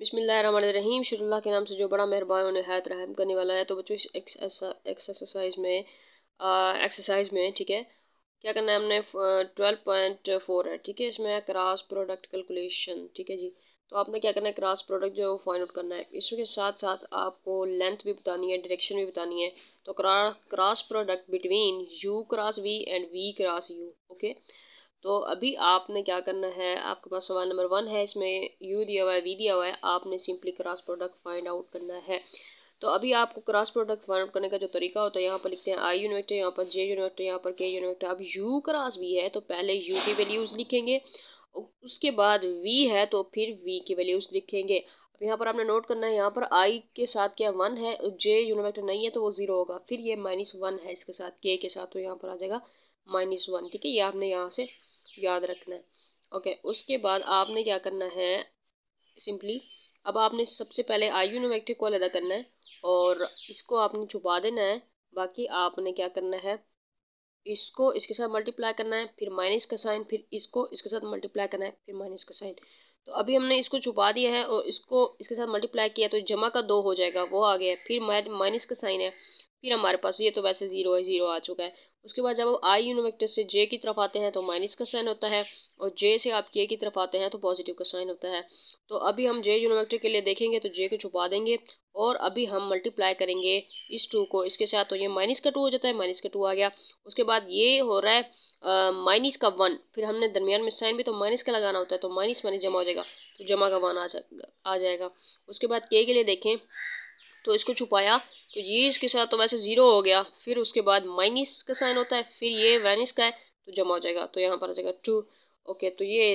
बिसमीम शुरुल्ला के नाम से जो बड़ा मेहरबान और नहायत रहम करने वाला है तो बच्चों इस एक्सरसाइज में एक्सरसाइज में ठीक है क्या करना है हमने ट्वेल्व पॉइंट फोर है ठीक है इसमें है क्रॉस प्रोडक्ट कैलकुलेशन ठीक है जी तो आपने क्या करना है क्रॉस प्रोडक्ट जो फाइंड आउट करना है इसके साथ साथ आपको लेंथ भी बतानी है डायरेक्शन भी बतानी है तो cross product between U cross V and V cross U okay तो अभी आपने क्या करना है आपके पास सवाल नंबर वन है इसमें यू दिया हुआ है वी दिया हुआ है आपने simply cross product find out करना है तो अभी आपको क्रॉस प्रोडक्ट फाइंड आउट करने का जो तरीका होता है यहाँ पर लिखते हैं आई यूनिट यहाँ पर जे यूनिट यहाँ पर के यूनिट अब यू क्रॉस वी है तो पहले यू की वैल्यूज़ लिखेंगे उसके बाद वी है तो फिर वी की वैल्यूज़ लिखेंगे अब यहाँ पर आपने नोट करना है यहाँ पर आई के साथ क्या वन है जे यूनिट नहीं है तो वो ज़ीरो होगा फिर ये माइनस वन है इसके साथ के के साथ तो यहाँ पर आ जाएगा माइनस वन ठीक है ये आपने यहाँ से याद रखना है ओके उसके बाद आपने क्या करना है सिंपली अब आपने सबसे पहले आई यूनिमेट्रिक को अलहदा करना है और इसको आपने छुपा देना है बाकी आपने क्या करना है इसको इसके साथ मल्टीप्लाई करना है फिर माइनस का साइन फिर इसको इसके साथ मल्टीप्लाई करना है फिर माइनस का साइन तो अभी हमने इसको छुपा दिया है और इसको इसके साथ मल्टीप्लाई किया तो जमा का दो हो जाएगा वो आ गया फिर माइनस का साइन है फिर हमारे पास ये तो वैसे ज़ीरो है ज़ीरो आ चुका है उसके बाद जब आप आई यूनिट वेक्टर से जे की तरफ आते हैं तो माइनस का साइन होता है और जे से आप के की तरफ आते हैं तो पॉजिटिव का साइन होता है तो अभी हम जे यूनिट वेक्टर के लिए देखेंगे तो जे को छुपा देंगे और अभी हम मल्टीप्लाई करेंगे इस टू को इसके साथ तो ये माइनस का टू हो जाता है माइनस का टू आ गया उसके बाद ये हो रहा है माइनस का वन फिर हमने दरमियान में साइन भी तो माइनस का लगाना होता है तो माइनस माइनस जमा हो जाएगा तो जमा का वन आ जाएगा आ जाएगा उसके बाद के लिए देखें तो इसको छुपाया तो ये इसके साथ तो वैसे ज़ीरो हो गया फिर उसके बाद माइनस का साइन होता है फिर ये वाइनस का है तो जमा हो जाएगा तो यहाँ पर आ जाएगा टू ओके तो ये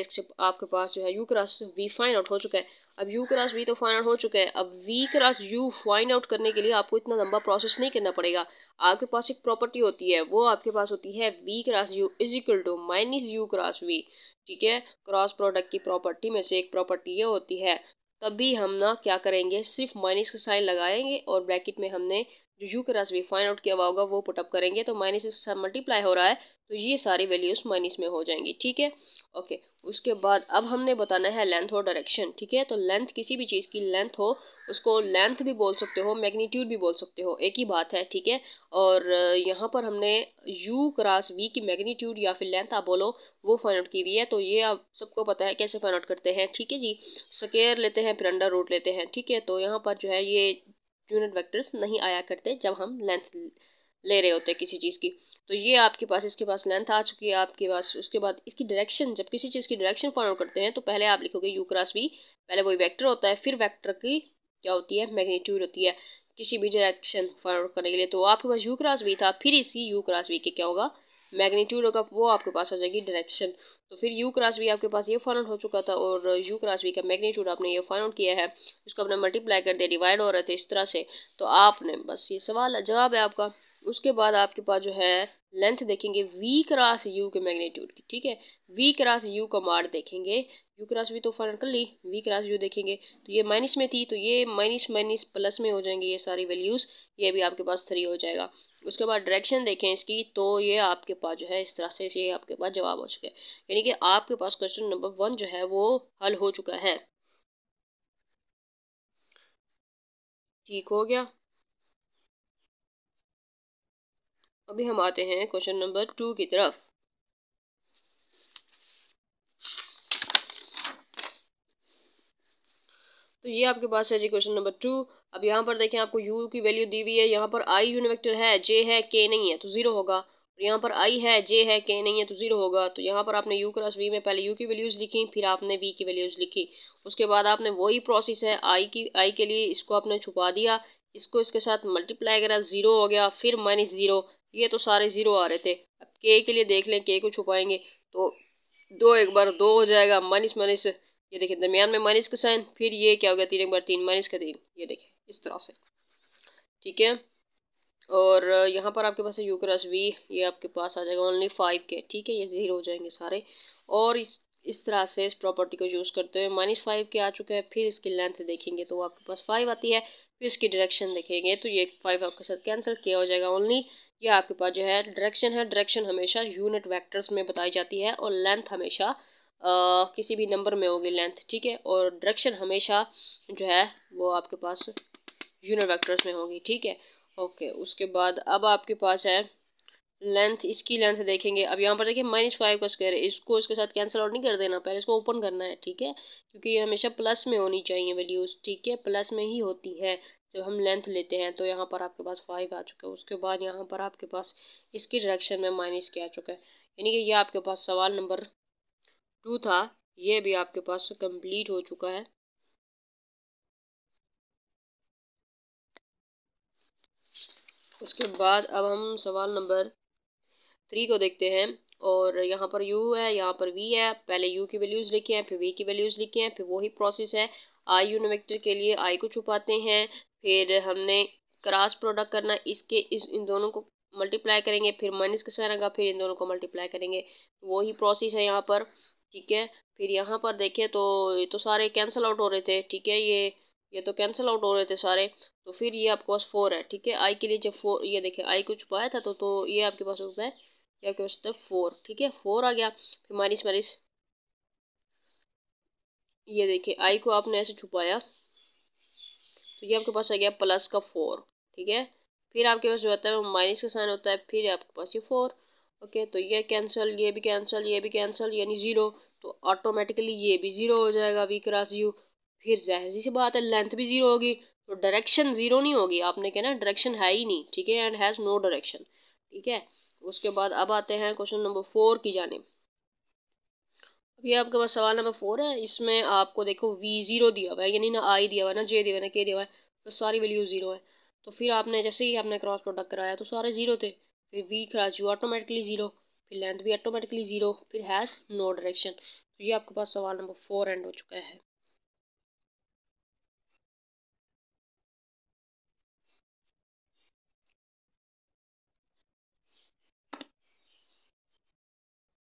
आपके पास जो है U cross V find out हो चुका है अब यू क्रॉस वी तो फाइन आउट हो चुका है अब V cross U find out करने के लिए आपको इतना लंबा प्रोसेस नहीं करना पड़ेगा आपके पास एक प्रॉपर्टी होती है वो आपके पास होती है V cross U is equal to minus U cross V ठीक है क्रॉस प्रोडक्ट की प्रॉपर्टी में से एक प्रॉपर्टी ये होती है तब भी हम ना क्या करेंगे सिर्फ माइनस का साइन लगाएंगे और ब्रैकेट में हमने जो यू का रास फाइंड आउट किया हुआ होगा वो पुटअप करेंगे तो माइनस इसके साथ मल्टीप्लाई हो रहा है तो ये सारी वैल्यूज़ माइनस में हो जाएंगी ठीक है ओके उसके बाद अब हमने बताना है लेंथ और डायरेक्शन ठीक है तो लेंथ किसी भी चीज़ की लेंथ हो उसको लेंथ भी बोल सकते हो मैग्नीट्यूड भी बोल सकते हो एक ही बात है ठीक है और यहाँ पर हमने u क्रॉस v की मैग्नीट्यूड या फिर लेंथ आप बोलो वो फाइंड आउट की हुई है तो ये आप सबको पता है कैसे फाइंड आउट करते हैं ठीक है जी स्केयर लेते हैं फिर अंडर रूट लेते हैं ठीक है तो यहाँ पर जो है ये यूनिट वेक्टर्स नहीं आया करते जब हम लेंथ ले रहे होते हैं किसी चीज़ की तो ये आपके पास इसके पास लेंथ आ चुकी है आपके पास उसके बाद इसकी डायरेक्शन जब किसी चीज़ की डायरेक्शन फॉलो करते हैं तो पहले आप लिखोगे यू क्रॉस वी पहले वही वेक्टर होता है फिर वेक्टर की क्या होती है मैग्नीट्यूड होती है किसी भी डायरेक्शन फॉलो करने के लिए तो आपके पास यू क्रॉस भी था फिर इसी यू क्रॉस वी के क्या होगा मैग्नीट्यूड होगा वो आपके पास आ जाएगी डायरेक्शन तो फिर यू क्रास भी आपके पास ये फाइन आउट हो चुका था और यू क्रास भी का मैग्नीट्यूड आपने ये फाइन आउट किया है उसको आपने मल्टीप्लाई कर दिया डिवाइड हो रहे थे इस तरह से तो आपने बस ये सवाल जवाब है आपका उसके बाद आपके पास जो है लेंथ देखेंगे वी क्रास यू के मैग्नीट्यूड की ठीक है वी क्रास यू का मार देखेंगे यू क्रॉस वी तो फाइंड कर ली वी क्रॉस यू देखेंगे तो ये माइनस में थी तो ये माइनस माइनस प्लस में हो जाएंगे ये सारी वैल्यूज़ ये भी आपके पास थ्री हो जाएगा उसके बाद डायरेक्शन देखें इसकी तो ये आपके पास जो है इस तरह से ये आपके पास जवाब हो चुका है यानी कि आपके पास क्वेश्चन नंबर वन जो है वो हल हो चुका है ठीक हो गया अभी हम आते हैं क्वेश्चन नंबर टू की तरफ तो ये आपके पास है जी क्वेश्चन नंबर टू अब यहाँ पर देखें आपको यू की वैल्यू दी हुई है यहाँ पर आई यूनिवेक्टर है जे है के नहीं है तो ज़ीरो होगा और यहाँ पर आई है जे है के नहीं है तो ज़ीरो होगा तो यहाँ पर आपने यू क्रॉस वी में पहले यू की वैल्यूज़ लिखी फिर आपने वी की वैल्यूज़ लिखी उसके बाद आपने वही प्रोसेस है आई की आई के लिए इसको आपने छुपा दिया इसको इसके साथ मल्टीप्लाई करा ज़ीरो हो गया फिर माइनस ज़ीरो ये तो सारे ज़ीरो आ रहे थे अब के के लिए देख लें के को छुपाएंगे तो दो एक बार दो हो जाएगा माइनस माइनस ये देखिए दरमियान में माइनस का साइन फिर ये क्या हो गया तीन एक बार तीन माइनस का तीन ये देखिए इस तरह से ठीक है और यहाँ पर आपके पास है यू क्रॉस वी ये आपके पास आ जाएगा ओनली फाइव के ठीक है ये ज़ीरो हो जाएंगे सारे और इस इस तरह से इस प्रॉपर्टी को यूज़ करते हुए माइनस फाइव के आ चुके हैं फिर इसकी लेंथ देखेंगे तो आपके पास फाइव आती है फिर इसकी डायरेक्शन देखेंगे तो ये फाइव आपके साथ कैंसिल किया हो जाएगा ओनली ये आपके पास जो है डायरेक्शन है डायरेक्शन हमेशा यूनिट वैक्टर्स में बताई जाती है और लेंथ हमेशा किसी भी नंबर में होगी लेंथ ठीक है और डायरेक्शन हमेशा जो है वो आपके पास यूनिट वेक्टर्स में होगी ठीक है ओके उसके बाद अब आपके पास है लेंथ इसकी लेंथ देखेंगे अब यहाँ पर देखिए माइनस फाइव का स्क्वायर है इसको इसके साथ कैंसिल आउट नहीं कर देना पहले इसको ओपन करना है ठीक है क्योंकि ये हमेशा प्लस में होनी चाहिए वैल्यूज़ ठीक है प्लस में ही होती है जब हम लेंथ लेते हैं तो यहाँ पर आपके पास फाइव आ चुका है उसके बाद यहाँ पर आपके पास इसकी डायरेक्शन में माइनस के आ चुका है यानी कि यह आपके पास सवाल नंबर टू था ये भी आपके पास कंप्लीट हो चुका है उसके बाद अब हम सवाल नंबर थ्री को देखते हैं और यहाँ पर यू है यहाँ पर वी है पहले यू की वैल्यूज़ लिखे हैं फिर वी की वैल्यूज़ लिखे हैं फिर वही प्रोसेस है आई यूनिट वेक्टर के लिए आई को छुपाते हैं फिर हमने क्रॉस प्रोडक्ट करना इसके इस इन दोनों को मल्टीप्लाई करेंगे फिर माइनस का साइन आएगा फिर इन दोनों को मल्टीप्लाई करेंगे वही प्रोसेस है यहाँ पर ठीक है फिर यहाँ पर देखें तो ये तो सारे कैंसिल आउट हो रहे थे ठीक है ये ये तो कैंसिल आउट हो रहे थे सारे तो फिर ये आपके पास फोर है ठीक है आई के लिए जब फोर ये देखें आई को छुपाया था तो तो ये आपके पास होता है ये आपके पास होता है फोर ठीक है फोर आ गया फिर माइनस माइनस ये देखिए आई को आपने ऐसे छुपाया तो ये आपके पास आ गया प्लस का फोर ठीक है फिर आपके पास जो होता है वो माइनस का साइन होता है फिर आपके पास ये फोर ओके तो ये कैंसिल ये भी कैंसिल ये भी कैंसिल यानी ज़ीरो तो ऑटोमेटिकली ये भी ज़ीरो हो जाएगा वी क्रॉस यू फिर जाहिर सी बात है लेंथ भी ज़ीरो होगी तो डायरेक्शन ज़ीरो नहीं होगी आपने कहना डायरेक्शन है ही नहीं ठीक है एंड हैज़ नो डायरेक्शन ठीक है उसके बाद अब आते हैं क्वेश्चन नंबर फोर की जानब अभी आपके पास सवाल नंबर फोर है इसमें आपको देखो वी ज़ीरो दिया हुआ है यानी ना आई दिया हुआ है ना जे दिया हुआ है ना के दिया हुआ है तो सारी वैल्यू ज़ीरो है तो फिर आपने जैसे ही आपने क्रॉस प्रोडक्ट कराया तो सारे ज़ीरो थे फिर we cross you automatically zero फिर लेंथ भी ऑटोमेटिकली ज़ीरो फिर हैज़ नो डायरेक्शन तो ये आपके पास सवाल नंबर फोर एंड हो चुका है